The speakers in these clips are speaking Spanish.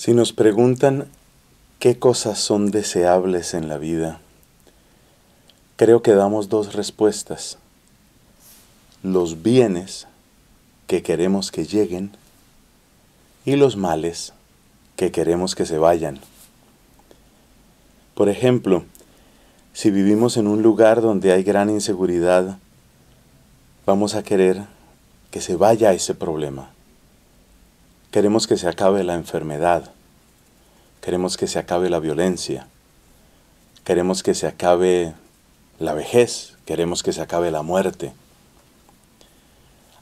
Si nos preguntan qué cosas son deseables en la vida, creo que damos dos respuestas. Los bienes que queremos que lleguen y los males que queremos que se vayan. Por ejemplo, si vivimos en un lugar donde hay gran inseguridad, vamos a querer que se vaya ese problema Queremos que se acabe la enfermedad. Queremos que se acabe la violencia. Queremos que se acabe la vejez. Queremos que se acabe la muerte.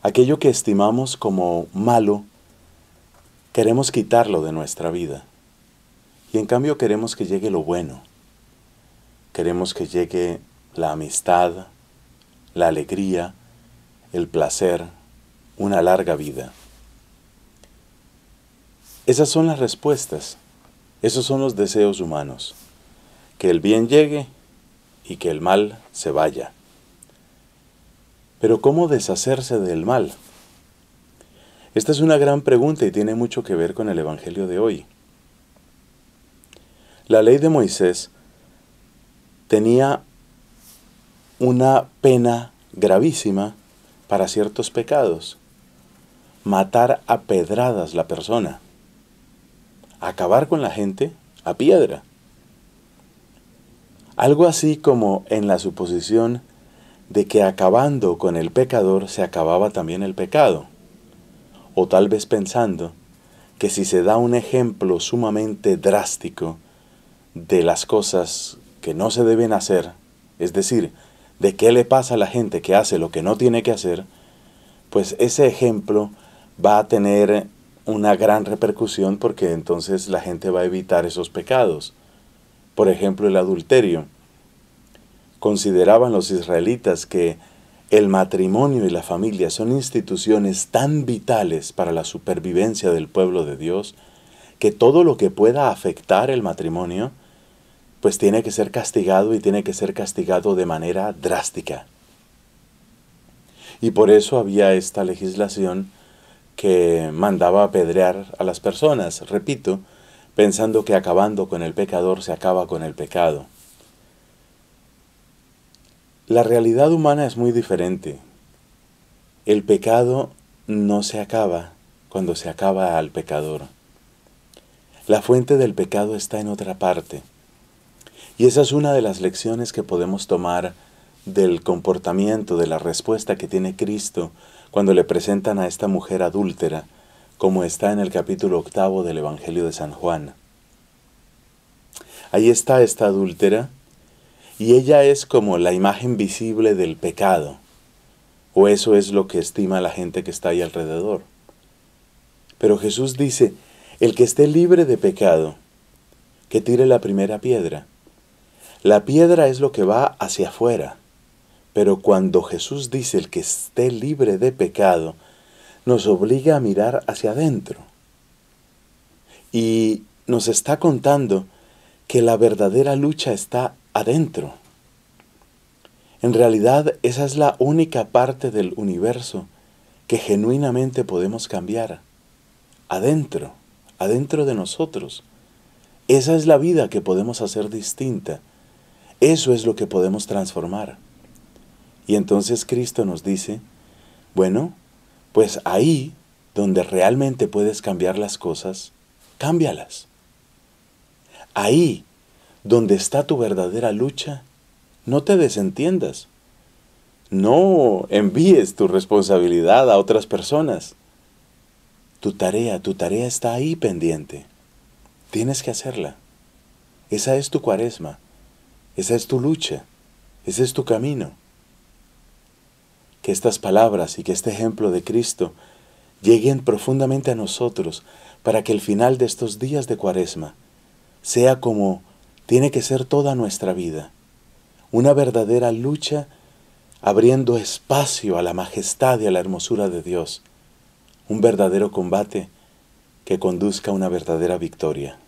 Aquello que estimamos como malo, queremos quitarlo de nuestra vida. Y en cambio queremos que llegue lo bueno. Queremos que llegue la amistad, la alegría, el placer, una larga vida. Esas son las respuestas, esos son los deseos humanos. Que el bien llegue y que el mal se vaya. Pero ¿cómo deshacerse del mal? Esta es una gran pregunta y tiene mucho que ver con el Evangelio de hoy. La ley de Moisés tenía una pena gravísima para ciertos pecados, matar a pedradas la persona acabar con la gente a piedra. Algo así como en la suposición de que acabando con el pecador se acababa también el pecado. O tal vez pensando que si se da un ejemplo sumamente drástico de las cosas que no se deben hacer, es decir, de qué le pasa a la gente que hace lo que no tiene que hacer, pues ese ejemplo va a tener una gran repercusión porque entonces la gente va a evitar esos pecados. Por ejemplo, el adulterio. Consideraban los israelitas que el matrimonio y la familia son instituciones tan vitales para la supervivencia del pueblo de Dios que todo lo que pueda afectar el matrimonio, pues tiene que ser castigado y tiene que ser castigado de manera drástica. Y por eso había esta legislación que mandaba apedrear a las personas, repito, pensando que acabando con el pecador se acaba con el pecado. La realidad humana es muy diferente. El pecado no se acaba cuando se acaba al pecador. La fuente del pecado está en otra parte. Y esa es una de las lecciones que podemos tomar del comportamiento, de la respuesta que tiene Cristo cuando le presentan a esta mujer adúltera, como está en el capítulo octavo del Evangelio de San Juan. Ahí está esta adúltera, y ella es como la imagen visible del pecado, o eso es lo que estima la gente que está ahí alrededor. Pero Jesús dice, el que esté libre de pecado, que tire la primera piedra. La piedra es lo que va hacia afuera, pero cuando Jesús dice el que esté libre de pecado, nos obliga a mirar hacia adentro. Y nos está contando que la verdadera lucha está adentro. En realidad esa es la única parte del universo que genuinamente podemos cambiar. Adentro, adentro de nosotros. Esa es la vida que podemos hacer distinta. Eso es lo que podemos transformar. Y entonces Cristo nos dice, bueno, pues ahí donde realmente puedes cambiar las cosas, cámbialas. Ahí donde está tu verdadera lucha, no te desentiendas. No envíes tu responsabilidad a otras personas. Tu tarea, tu tarea está ahí pendiente. Tienes que hacerla. Esa es tu cuaresma. Esa es tu lucha. Ese es tu camino que estas palabras y que este ejemplo de Cristo lleguen profundamente a nosotros para que el final de estos días de Cuaresma sea como tiene que ser toda nuestra vida, una verdadera lucha abriendo espacio a la majestad y a la hermosura de Dios, un verdadero combate que conduzca a una verdadera victoria.